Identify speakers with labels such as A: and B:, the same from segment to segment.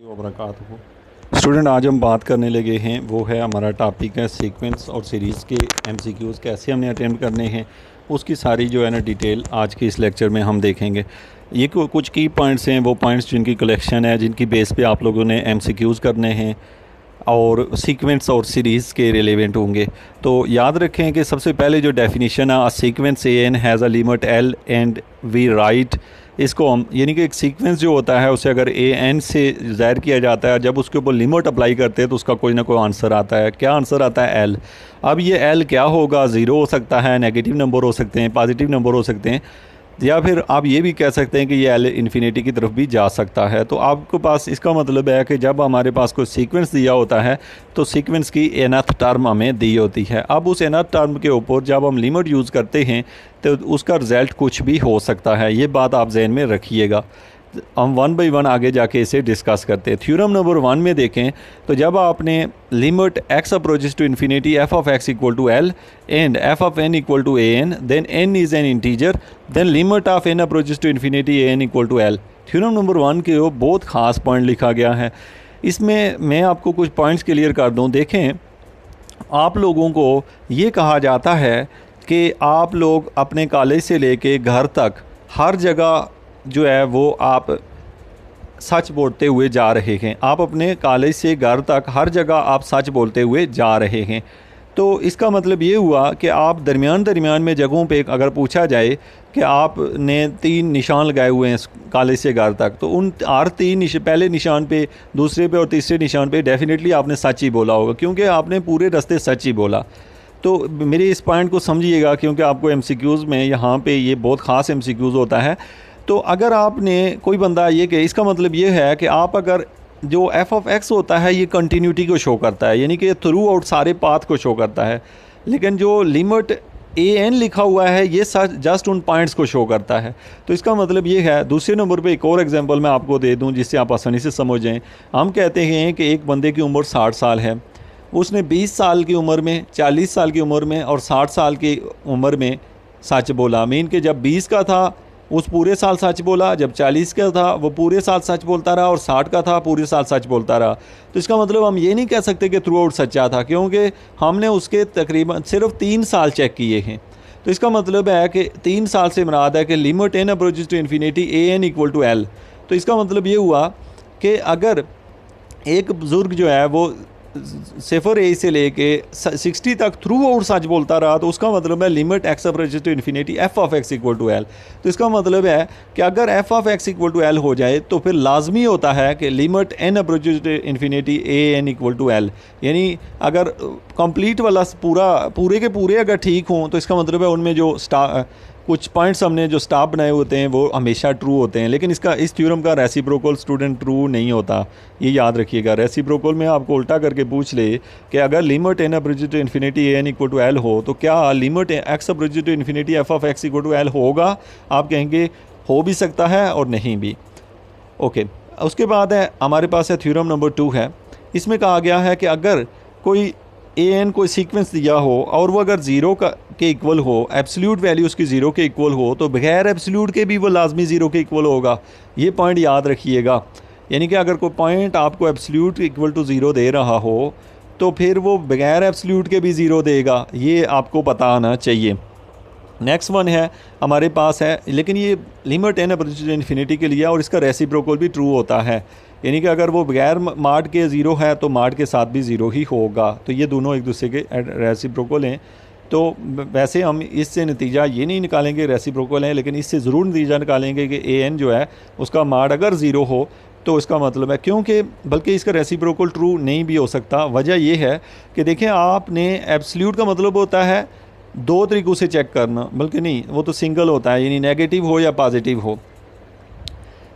A: student आज हम बात करने लगे हैं वो है हमारा टॉपिक है सीक्वेंस और सीरीज़ के एमसीक्यूज़ कैसे हमने अटेम्प्ट करने हैं उसकी सारी जो है ना डिटेल आज के इस लेक्चर में हम देखेंगे ये कुछ की पॉइंट्स हैं वो पॉइंट्स जिनकी कलेक्शन है जिनकी बेस पे आप लोगों ने एमसीक्यूज़ करने हैं और सीक्वेंस और सीरीज़ के रिलेवेंट होंगे तो याद रखें कि सबसे पहले जो डेफिनेशन है sequence A N has a limit L and we right इसको हम यानी कि एक सीक्वेंस जो होता है उसे अगर ए एन से ज़ाहिर किया जाता है जब उसके ऊपर लिमिट अप्लाई करते हैं तो उसका कोई ना कोई आंसर आता है क्या आंसर आता है एल अब ये एल क्या होगा ज़ीरो हो सकता है नेगेटिव नंबर हो सकते हैं पॉजिटिव नंबर हो सकते हैं या फिर आप ये भी कह सकते हैं कि ये एल इन्फिनिटी की तरफ भी जा सकता है तो आपके पास इसका मतलब है कि जब हमारे पास कोई सीक्वेंस दिया होता है तो सीक्वेंस की एनथ टर्म हमें दी होती है अब उस एनथ टर्म के ऊपर जब हम लिमिट यूज़ करते हैं तो उसका रिज़ल्ट कुछ भी हो सकता है ये बात आप जहन में रखिएगा हम वन बाई वन आगे जाके इसे डिस्कस करते हैं थ्योरम नंबर वन में देखें तो जब आपने limit X approaches to infinity F of X equal to L and F of N equal to A N then N is an integer then limit of N approaches to infinity A N equal to L theorem number one के वो बहुत ख़ास point लिखा गया है इसमें मैं आपको कुछ पॉइंट्स क्लियर कर दूँ देखें आप लोगों को ये कहा जाता है कि आप लोग अपने कॉलेज से लेके घर तक हर जगह जो है वो आप सच बोलते हुए जा रहे हैं आप अपने कॉलेज से घर तक हर जगह आप सच बोलते हुए जा रहे हैं तो इसका मतलब ये हुआ कि आप दरमियान दरमियान में जगहों पे अगर पूछा जाए कि आपने तीन निशान लगाए हुए हैं कॉलेज से घर तक तो उन हर तीन निश, पहले निशान पे दूसरे पे और तीसरे निशान पे डेफिनेटली आपने सच ही बोला होगा क्योंकि आपने पूरे रास्ते सच ही बोला तो मेरे इस पॉइंट को समझिएगा क्योंकि आपको एम में यहाँ पर ये बहुत ख़ास एम होता है तो अगर आपने कोई बंदा ये कहे इसका मतलब ये है कि आप अगर जो एफ ऑफ एक्स होता है ये कंटिन्यूटी को शो करता है यानी कि थ्रू आउट सारे पाथ को शो करता है लेकिन जो लिमिट ए एन लिखा हुआ है ये सच जस्ट उन पॉइंट्स को शो करता है तो इसका मतलब ये है दूसरे नंबर पे एक और एग्जांपल मैं आपको दे दूं जिससे आप आसानी से समझें हम कहते हैं कि एक बंदे की उम्र 60 साल है उसने 20 साल की उम्र में 40 साल की उम्र में और 60 साल की उम्र में सच बोला मीन कि जब 20 का था उस पूरे साल सच बोला जब चालीस का था वो पूरे साल सच बोलता रहा और साठ का था पूरे साल सच बोलता रहा तो इसका मतलब हम ये नहीं कह सकते कि थ्रू आउट सच्चा था क्योंकि हमने उसके तकरीबन सिर्फ तीन साल चेक किए हैं तो इसका मतलब है कि तीन साल से मराद है कि limit N approach to infinity A N equal to L तो इसका मतलब ये हुआ कि अगर एक बुज़ुर्ग जो है वो सेफर ए से लेके 60 तक थ्रू आउट सच बोलता रहा तो उसका मतलब है limit X approaches to infinity F of X equal to L तो इसका मतलब है कि अगर F of X equal to L हो जाए तो फिर लाजमी होता है कि limit N approaches to infinity A N equal to L यानी अगर कंप्लीट वाला पूरा पूरे के पूरे अगर ठीक हों तो इसका मतलब है उनमें जो स्टा कुछ पॉइंट्स हमने जो स्टाफ बनाए होते हैं वो हमेशा ट्रू होते हैं लेकिन इसका इस थ्योरम का रेसिप्रोकल स्टूडेंट ट्रू नहीं होता ये याद रखिएगा रेसिप्रोकल में आपको उल्टा करके पूछ ले कि अगर limit N to infinity N equal to L हो तो क्या limit X to infinity F of X equal to L होगा आप कहेंगे हो भी सकता है और नहीं भी ओके उसके बाद है हमारे पास है थ्योरम नंबर टू है इसमें कहा गया है कि अगर कोई ए एन कोई सीक्वेंस दिया हो और वो अगर ज़ीरो का के इक्वल हो एब्सोल्यूट वैल्यू उसकी ज़ीरो के इक्वल हो तो बगैर एब्सोल्यूट के भी वो लाजमी ज़ीरो के इक्वल होगा ये पॉइंट याद रखिएगा यानी कि अगर कोई पॉइंट आपको एब्सोल्यूट इक्वल टू ज़ीरो दे रहा हो तो फिर वो बगैर एब्सोल्यूट के भी ज़ीरो देगा ये आपको पता आना चाहिए नेक्स्ट वन है हमारे पास है लेकिन ये लिमिट है ना इन्फिनिटी के लिए और इसका रेसिप्रोकल भी ट्रू होता है यानी कि अगर वो बगैर मार्ट के ज़ीरो है तो मार्ट के साथ भी ज़ीरो ही होगा तो ये दोनों एक दूसरे के रेसिप्रोकल हैं तो वैसे हम इससे नतीजा ये नहीं निकालेंगे रेसिप्रोकल है लेकिन इससे ज़रूर नतीजा निकालेंगे कि ए एन जो है उसका मार्ड अगर ज़ीरो हो तो इसका मतलब है क्योंकि बल्कि इसका रेसिप्रोकल ट्रू नहीं भी हो सकता वजह यह है कि देखें आपने एब्सल्यूट का मतलब होता है दो तरीक़ों से चेक करना बल्कि नहीं वो तो सिंगल होता है यानी नेगेटिव हो या पॉजिटिव हो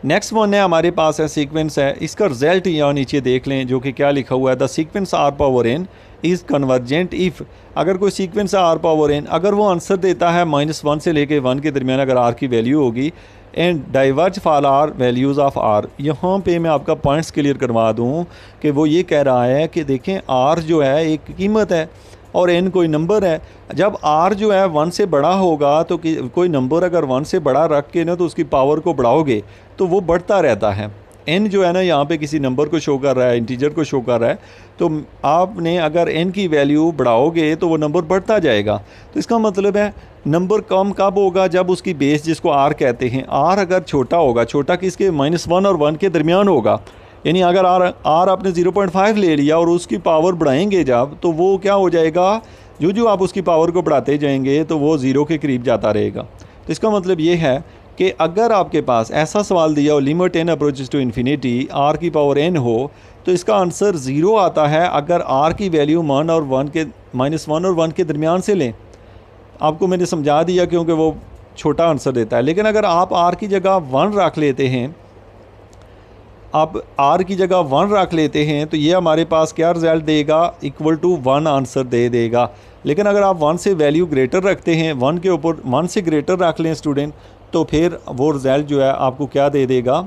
A: नेक्स्ट वन है हमारे पास है सीक्वेंस है इसका रिजल्ट यहाँ नीचे देख लें जो कि क्या लिखा हुआ है the sequence R power N is convergent if अगर कोई सीक्वेंस आर पावर एन अगर वो आंसर देता है माइनस वन से लेके वन के दरमियान अगर आर की वैल्यू होगी and diverge for all R values of R यहाँ पे मैं आपका पॉइंट्स क्लियर करवा दूँ कि वो ये कह रहा है कि देखें आर जो है एक कीमत है और एन कोई नंबर है जब आर जो है वन से बड़ा होगा तो कोई नंबर अगर वन से बड़ा रख के ना तो उसकी पावर को बढ़ाओगे तो वो बढ़ता रहता है एन जो है ना यहाँ पे किसी नंबर को शो कर रहा है इंटीजर को शो कर रहा है तो आपने अगर एन की वैल्यू बढ़ाओगे तो वो नंबर बढ़ता जाएगा तो इसका मतलब है नंबर कम कब होगा जब उसकी बेस जिसको आर कहते हैं आर अगर छोटा होगा छोटा किसके माइनस वन और वन के दरमियान होगा यानी अगर आर आर आपने 0.5 ले लिया और उसकी पावर बढ़ाएंगे जब तो वो क्या हो जाएगा जो जो आप उसकी पावर को बढ़ाते जाएंगे तो वो ज़ीरो के करीब जाता रहेगा तो इसका मतलब ये है कि अगर आपके पास ऐसा सवाल दिया हो limit N approaches to infinity R की पावर एन हो तो इसका आंसर ज़ीरो आता है अगर आर की वैल्यू वन और वन के माइनस वन और वन के दरमियान से लें आपको मैंने समझा दिया क्योंकि वो छोटा आंसर देता है लेकिन अगर आप आर की जगह वन रख लेते हैं आप आर की जगह वन रख लेते हैं तो ये हमारे पास क्या रिज़ल्ट देगा इक्वल टू वन आंसर दे देगा लेकिन अगर आप वन से वैल्यू ग्रेटर रखते हैं वन के ऊपर वन से ग्रेटर रख लें स्टूडेंट तो फिर वो रिज़ल्ट जो है आपको क्या दे देगा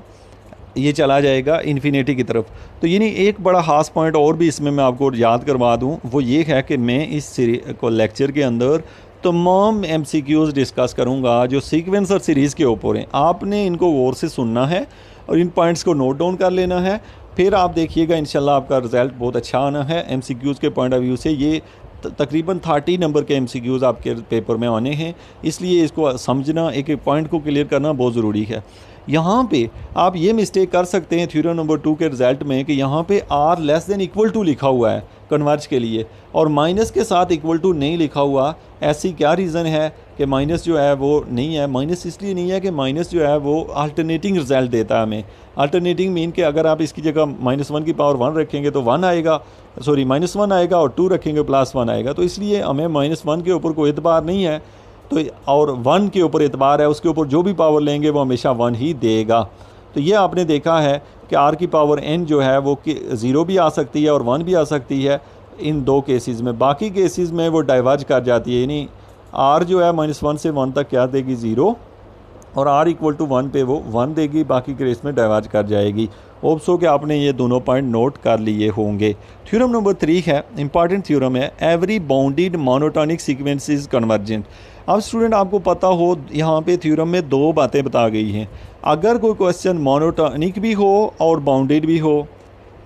A: ये चला जाएगा इन्फिनेटी की तरफ तो यानी एक बड़ा खास पॉइंट और भी इसमें मैं आपको याद करवा दूँ वो ये है कि मैं इस को लेक्चर के अंदर तमाम एम सी डिस्कस करूँगा जो सीक्वेंसर सीरीज़ के ऊपर हैं आपने इनको गौर से सुनना है और इन पॉइंट्स को नोट डाउन कर लेना है फिर आप देखिएगा इन आपका रिज़ल्ट बहुत अच्छा आना है एम के पॉइंट ऑफ व्यू से ये तकरीबन थर्टी नंबर के एम आपके पेपर में आने हैं इसलिए इसको समझना एक पॉइंट को क्लियर करना बहुत ज़रूरी है यहाँ पे आप ये मिस्टेक कर सकते हैं थ्योरम नंबर टू के रिजल्ट में कि यहाँ पे R less than equal to लिखा हुआ है कन्वर्ज के लिए और माइनस के साथ इक्वल टू नहीं लिखा हुआ ऐसी क्या रीज़न है कि माइनस जो है वो नहीं है माइनस इसलिए नहीं है कि माइनस जो है वो अल्टरनेटिंग रिजल्ट देता है हमें अल्टरनेटिंग मीन कि अगर आप इसकी जगह माइनस वन की पावर वन रखेंगे तो वन आएगा सॉरी माइनस वन आएगा और टू रखेंगे प्लस वन आएगा तो इसलिए हमें माइनस वन के ऊपर कोई एतबार नहीं है तो और वन के ऊपर एतबार है उसके ऊपर जो भी पावर लेंगे वो हमेशा वन ही देगा तो ये आपने देखा है कि आर की पावर एन जो है वो ज़ीरो भी आ सकती है और वन भी आ सकती है इन दो केसेस में बाकी केसेस में वो डाइवर्ज कर जाती है यानी आर जो है माइनस वन से वन तक क्या देगी ज़ीरो और आर इक्वल टू वन पे वो वन देगी बाकी केस में डाइवर्ज कर जाएगी ओप्सो के आपने ये दोनों पॉइंट नोट कर लिए होंगे थ्योरम नंबर थ्री है इंपॉर्टेंट थ्योरम है every bounded monotonic sequence is convergent अब स्टूडेंट आपको पता हो यहाँ पे थ्योरम में दो बातें बता गई हैं अगर कोई क्वेश्चन मोनोटॉनिक भी हो और बाउंडेड भी हो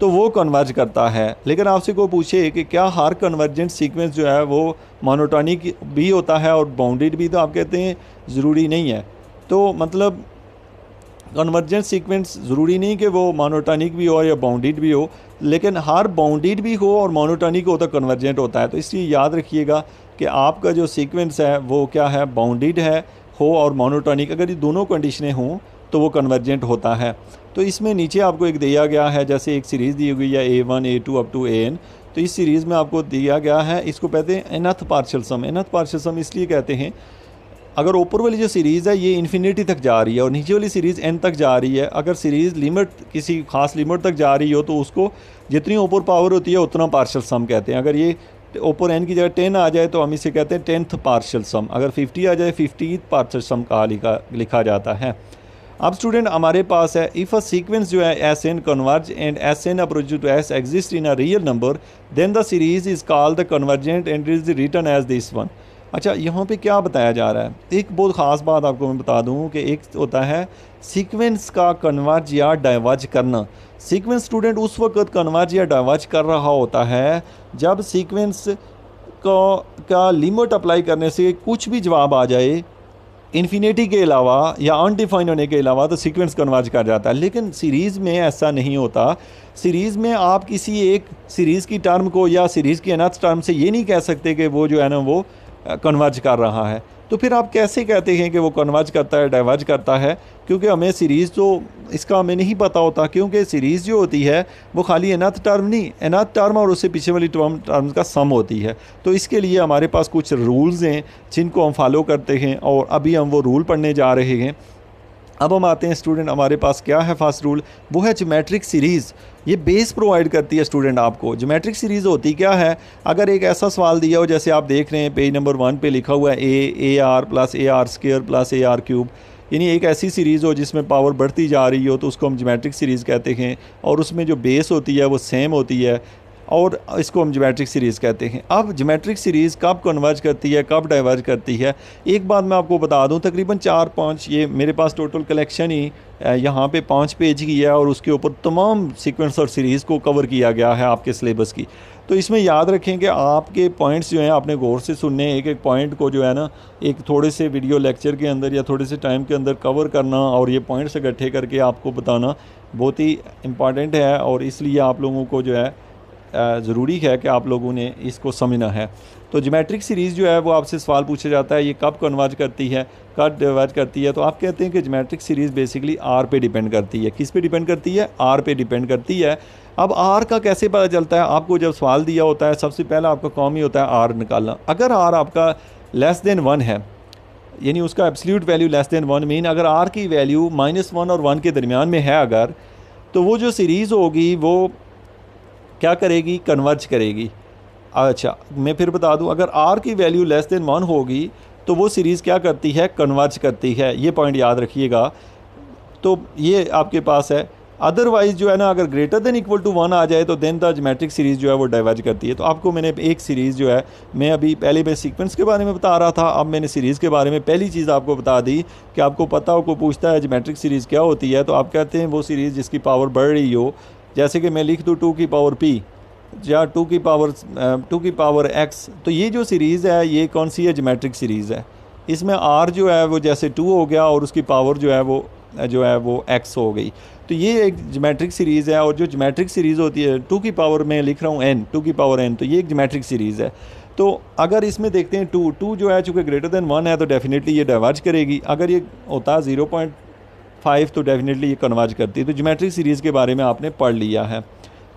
A: तो वो कन्वर्ज करता है लेकिन आपसे कोई पूछे कि क्या हर कन्वर्जेंट सीक्वेंस जो है वो मोनोटोनिक भी होता है और बाउंडेड भी तो आप कहते हैं ज़रूरी नहीं है तो मतलब कन्वर्जेंट सीक्वेंस ज़रूरी नहीं कि वो मोनोटोनिक भी हो या बाउंडेड भी हो लेकिन हर बाउंडेड भी हो और मोनोटोनिक हो तो कन्वर्जेंट होता है तो इसलिए याद रखिएगा कि आपका जो सीक्वेंस है वो क्या है बाउंडेड है हो और मोनोटॉनिक अगर ये दोनों कंडीशनें हों तो वो कन्वर्जेंट होता है तो इसमें नीचे आपको एक दिया गया है जैसे एक सीरीज़ दी हुई है a one a two up to A n तो इस सीरीज़ में आपको दिया गया है इसको कहते हैं nth partial sum nth partial sum इसलिए कहते हैं अगर ऊपर वाली जो सीरीज़ है ये इन्फिनिटी तक जा रही है और नीचे वाली सीरीज़ एन तक जा रही है अगर सीरीज़ लिमिट किसी खास लिमिट तक जा रही हो तो उसको जितनी ऊपर पावर होती है उतना पार्शल सम कहते हैं अगर ये ओपो एन की जगह टेन आ जाए तो हम इसे कहते हैं टेंथ पार्शल सम अगर फिफ्टी आ जाए फिफ्टी पार्शल सम कहा लिखा लिखा जाता है अब स्टूडेंट हमारे पास है इफ़ अ सीक्वेंस जो है s n converge and s n approach to s exist in a real number then the series is called the convergent and is written as this one अच्छा यहाँ पे क्या बताया जा रहा है एक बहुत ख़ास बात आपको मैं बता दूँ कि एक होता है सीक्वेंस का कन्वर्ज या डाइवर्ज करना सीक्वेंस स्टूडेंट उस वक्त कन्वर्ज या डाइवर्ज कर रहा होता है जब सीक्वेंस का का लिमिट अप्लाई करने से कुछ भी जवाब आ जाए इन्फिनेटी के अलावा या अनडिफाइंड होने के अलावा तो सीक्वेंस कन्वर्ज कर जाता है लेकिन सीरीज़ में ऐसा नहीं होता सीरीज़ में आप किसी एक सीरीज़ की टर्म को या सीरीज़ की अनथ टर्म से ये नहीं कह सकते कि वो जो है ना वो कन्वर्ज कर रहा है तो फिर आप कैसे कहते हैं कि वो कन्वर्ज करता है डाइवर्ज करता है क्योंकि हमें सीरीज़ तो इसका हमें नहीं पता होता क्योंकि सीरीज़ जो होती है वो खाली अनाथ टर्म नहीं अनाथ टर्म और उससे पीछे वाली टर्म टर्म का सम होती है तो इसके लिए हमारे पास कुछ रूल्स हैं जिनको हम फॉलो करते हैं और अभी हम वो रूल पढ़ने जा रहे हैं अब हम आते हैं स्टूडेंट हमारे पास क्या है फास्ट रूल वो है जोमेट्रिक सीरीज़ ये बेस प्रोवाइड करती है स्टूडेंट आपको जोमेट्रिक सीरीज़ होती क्या है अगर एक ऐसा सवाल दिया हो जैसे आप देख रहे हैं पेज नंबर वन पे लिखा हुआ है a a r plus a r square plus a r cube यानी एक ऐसी सीरीज़ हो जिसमें पावर बढ़ती जा रही हो तो उसको हम जोमेट्रिक सीरीज़ कहते हैं और उसमें जो बेस होती है वो सेम होती है और इसको हम जोमेट्रिक सीरीज़ कहते हैं अब जोमेट्रिक सीरीज़ कब कन्वर्ज करती है कब डाइवर्ज करती है एक बात मैं आपको बता दूं तकरीबन चार पाँच ये मेरे पास टोटल कलेक्शन ही यहाँ पे पाँच पेज की है और उसके ऊपर तमाम सीक्वेंस और सीरीज़ को कवर किया गया है आपके सिलेबस की तो इसमें याद रखें कि आपके पॉइंट्स जो हैं आपने गौर से सुनने एक एक पॉइंट को जो है ना एक थोड़े से वीडियो लेक्चर के अंदर या थोड़े से टाइम के अंदर कवर करना और ये पॉइंट्स इकट्ठे करके आपको बताना बहुत ही इम्पॉर्टेंट है और इसलिए आप लोगों को जो है ज़रूरी है कि आप लोगों ने इसको समझना है तो जोमेट्रिक सीरीज़ जो है वो आपसे सवाल पूछा जाता है ये कब कन्वर्ज करती है कब डिवर्ज करती है तो आप कहते हैं कि जोमेट्रिक सीरीज़ बेसिकली आर पे डिपेंड करती है किस पे डिपेंड करती है आर पे डिपेंड करती है अब आर का कैसे पता चलता है आपको जब सवाल दिया होता है सबसे पहला आपका कॉम ही होता है आर निकालना अगर आर आपका लेस देन वन है यानी उसका absolute value less than one mean अगर आर की वैल्यू माइनस वन और वन के दरमियान में है अगर तो वो जो सीरीज़ होगी वो क्या करेगी कन्वर्ज करेगी अच्छा मैं फिर बता दूं अगर आर की वैल्यू लेस देन वन होगी तो वो सीरीज़ क्या करती है कन्वर्ज करती है ये पॉइंट याद रखिएगा तो ये आपके पास है अदरवाइज जो है ना अगर greater than equal to one आ जाए तो देन द जोमेट्रिक सीरीज़ जो है वो डाइवर्ज करती है तो आपको मैंने एक सीरीज़ जो है मैं अभी पहले मैं सीक्वेंस के बारे में बता रहा था अब मैंने सीरीज़ के बारे में पहली चीज़ आपको बता दी कि आपको पता हो को पूछता है जोमेट्रिक सीरीज़ क्या होती है तो आप कहते हैं वो सीरीज़ जिसकी पावर बढ़ रही हो जैसे कि मैं लिख दूँ टू की पावर पी या टू की पावर टू की पावर एक्स तो ये जो सीरीज़ है ये कौन सी है जोमेट्रिक सीरीज़ है इसमें आर जो है वो जैसे टू हो गया और उसकी पावर जो है वो जो है वो एक्स हो गई तो ये एक जोमेट्रिक सीरीज़ है और जो जोमेट्रिक सीरीज़ होती है टू की पावर में लिख रहा हूँ एन टू की पावर एन तो ये एक जोमेट्रिक सीरीज़ है तो अगर इसमें देखते हैं टू टू जो है चूँकि ग्रेटर देन वन है तो डेफिनेटली ये डाइवर्ज करेगी अगर ये होता ज़ीरो पॉइंट फाइव तो डेफिनेटली ये कन्वर्ज करती है तो जोमेट्रिक सीरीज़ के बारे में आपने पढ़ लिया है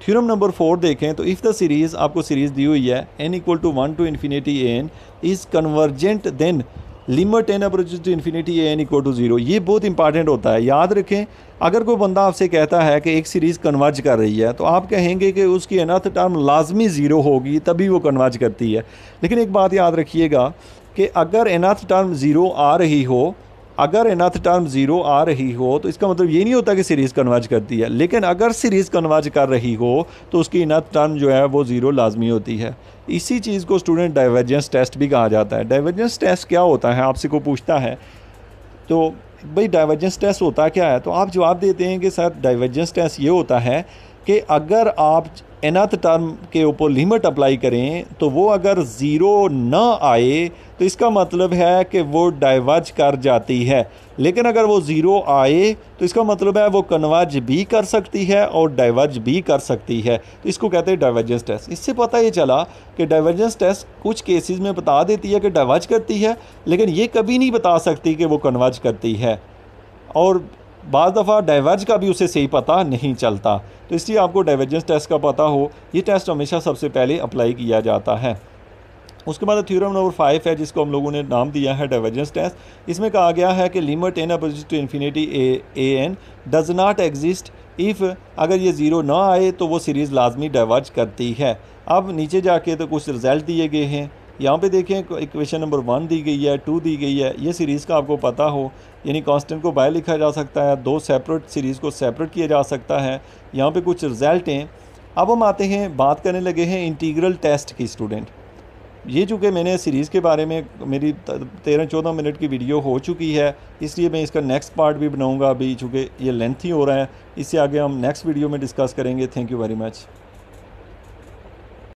A: थ्योरम नंबर फोर देखें तो इफ़ द सीरीज़ आपको सीरीज़ दी हुई है n equal to one to infinity n is convergent then limit N approach to infinity N equal to zero ये बहुत इंपॉर्टेंट होता है याद रखें अगर कोई बंदा आपसे कहता है कि एक सीरीज़ कन्वर्ज कर रही है तो आप कहेंगे कि उसकी अनथ टर्म लाजमी ज़ीरो होगी तभी वो कन्वर्ज करती है लेकिन एक बात याद रखिएगा कि अगर एनर्थ टर्म ज़ीरो आ रही हो अगर एनाथ टर्म ज़ीरो आ रही हो तो इसका मतलब ये नहीं होता कि सीरीज़ कन्वर्ज करती है लेकिन अगर सीरीज़ कन्वर्ज कर रही हो तो उसकी इनथ टर्म जो है वो ज़ीरो लाजमी होती है इसी चीज़ को स्टूडेंट डाइवर्जेंस टेस्ट भी कहा जाता है डाइवर्जेंस टेस्ट क्या होता है आपसे को पूछता है तो भाई डाइवर्जेंस टेस्ट होता क्या है तो आप जवाब देते हैं कि सर डाइवर्जेंस टेस्ट ये होता है कि अगर आप एनथ टर्म के ऊपर लिमिट अप्लाई करें तो वो अगर ज़ीरो ना आए तो इसका मतलब है कि वो डाइवर्ज कर जाती है लेकिन अगर वो ज़ीरो आए तो इसका मतलब है वो कन्वर्ज भी कर सकती है और डाइवर्ज भी कर सकती है तो इसको कहते हैं डाइवर्जेंस टेस्ट इससे पता ये चला कि डाइवर्जेंस टेस्ट कुछ केसेस में बता देती है कि डाइवर्ज करती है लेकिन ये कभी नहीं बता सकती कि वो कन्वर्ज करती है और बज़ दफ़ा डाइवर्ज का भी उसे सही पता नहीं चलता तो इसलिए आपको डाइवर्जेंस टेस्ट का पता हो ये टेस्ट हमेशा सबसे पहले अप्लाई किया जाता है उसके बाद थ्योरम नंबर फाइव है जिसको हम लोगों ने नाम दिया है डाइवर्जेंस टेस्ट इसमें कहा गया है कि limit n opposite to infinity a a n does not exist if अगर ये ज़ीरो ना आए तो वो सीरीज़ लाजमी डाइवर्ज करती है अब नीचे जाके तो कुछ रिज़ल्ट दिए गए हैं यहाँ पे देखें इक्वेशन नंबर वन दी गई है टू दी गई है ये सीरीज़ का आपको पता हो यानी कांस्टेंट को बाय लिखा जा सकता है दो सेपरेट सीरीज़ को सेपरेट किया जा सकता है यहाँ पे कुछ रिज़ल्ट हैं अब हम आते हैं बात करने लगे हैं इंटीग्रल टेस्ट की स्टूडेंट ये चूँकि मैंने सीरीज़ के बारे में मेरी तेरह चौदह मिनट की वीडियो हो चुकी है इसलिए मैं इसका नेक्स्ट पार्ट भी बनाऊँगा अभी चूँकि ये लेंथ ही हो रहा है इससे आगे हम नेक्स्ट वीडियो में डिस्कस करेंगे थैंक यू वेरी मच